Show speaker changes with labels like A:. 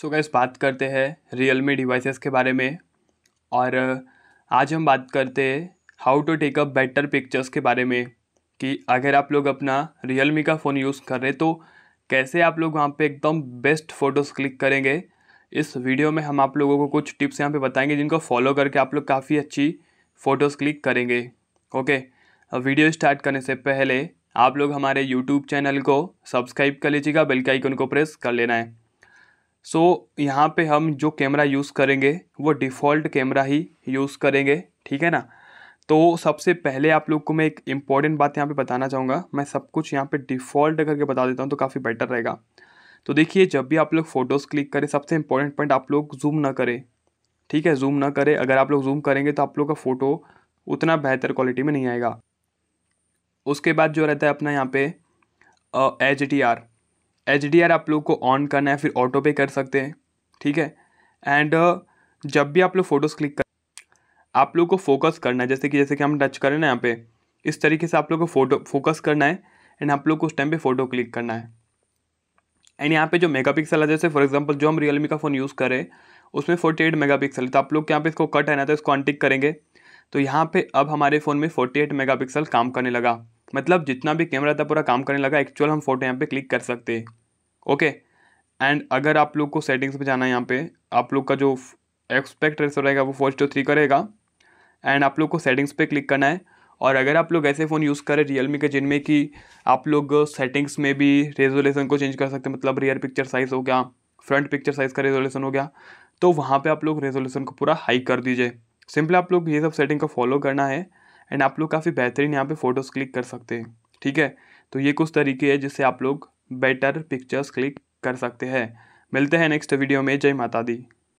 A: सो gas बात करते हैं रियल मी डिवाइसेस के बारे में और आज हम बात करते हैं how to take up better pictures के बारे में कि अगर आप लोग अपना रियल मी का फ़ोन यूज़ कर रहे तो कैसे आप लोग वहाँ पे एकदम बेस्ट फ़ोटोज़ क्लिक करेंगे इस वीडियो में हम आप लोगों को कुछ टिप्स यहाँ पे बताएंगे जिनको फॉलो करके आप लोग काफ़ी अच्छी फ़ोटोज़ क्लिक करेंगे ओके वीडियो स्टार्ट करने से पहले आप लोग हमारे यूट्यूब चैनल को सब्सक्राइब कर लीजिएगा बेल के आइकन को प्रेस कर लेना है सो so, यहाँ पे हम जो कैमरा यूज़ करेंगे वो डिफ़ॉल्ट कैमरा ही यूज़ करेंगे ठीक है ना तो सबसे पहले आप लोग को मैं एक इम्पॉर्टेंट बात यहाँ पे बताना चाहूँगा मैं सब कुछ यहाँ पे डिफ़ॉल्ट करके बता देता हूँ तो काफ़ी बेटर रहेगा तो देखिए जब भी आप लोग फ़ोटोज़ क्लिक करें सबसे इम्पॉर्टेंट पॉइंट आप लोग जूम ना करें ठीक है जूम ना करें अगर आप लोग जूम करेंगे तो आप लोग का फ़ोटो उतना बेहतर क्वालिटी में नहीं आएगा उसके बाद जो रहता है अपना यहाँ पे एच डी आर एच आप लोग को ऑन करना है फिर ऑटो पे कर सकते हैं ठीक है एंड uh, जब भी आप लोग फ़ोटोज़ क्लिक कर आप लोग को फोकस करना है जैसे कि जैसे कि हम टच करें ना यहाँ पे इस तरीके से आप लोग को फोटो फोकस करना है एंड आप लोग को उस टाइम पे फ़ोटो क्लिक करना है एंड यहाँ पे जो मेगा पिक्सल है जैसे फॉर एग्जांपल जो हम रियलमी का फ़ोन यूज़ करें उसमें फोर्टी एट मेगा पिक्सल है तो आप लोग यहाँ पे इसको कट है ना तो इसको अनटिक करेंगे तो यहाँ पे अब हमारे फ़ोन में फोर्टी एट मेगा पिक्सल काम करने लगा मतलब जितना भी कैमरा था पूरा काम करने लगा एक्चुअल हम फोटो यहाँ पे क्लिक कर सकते हैं ओके एंड अगर आप लोग को सेटिंग्स पे जाना है यहाँ पे आप लोग का जो एक्सपेक्ट रेसो रहेगा वो फोर टू थ्री करेगा एंड आप लोग को सेटिंग्स पे क्लिक करना है और अगर आप लोग ऐसे फ़ोन यूज़ करें रियलमी के जिनमें कि आप लोग सेटिंग्स में भी रेजोलेशन को चेंज कर सकते हैं मतलब रियर पिक्चर साइज़ हो गया फ्रंट पिक्चर साइज़ का रेजोलेशन हो गया तो वहाँ पे आप लोग रेजोलेशन को पूरा हाई कर दीजिए सिंपली आप लोग ये सब सेटिंग को फॉलो करना है एंड आप लोग काफ़ी बेहतरीन यहाँ पे फ़ोटोज़ क्लिक कर सकते हैं ठीक है तो ये कुछ तरीके हैं जिससे आप लोग बेटर पिक्चर्स क्लिक कर सकते हैं मिलते हैं नेक्स्ट वीडियो में जय माता दी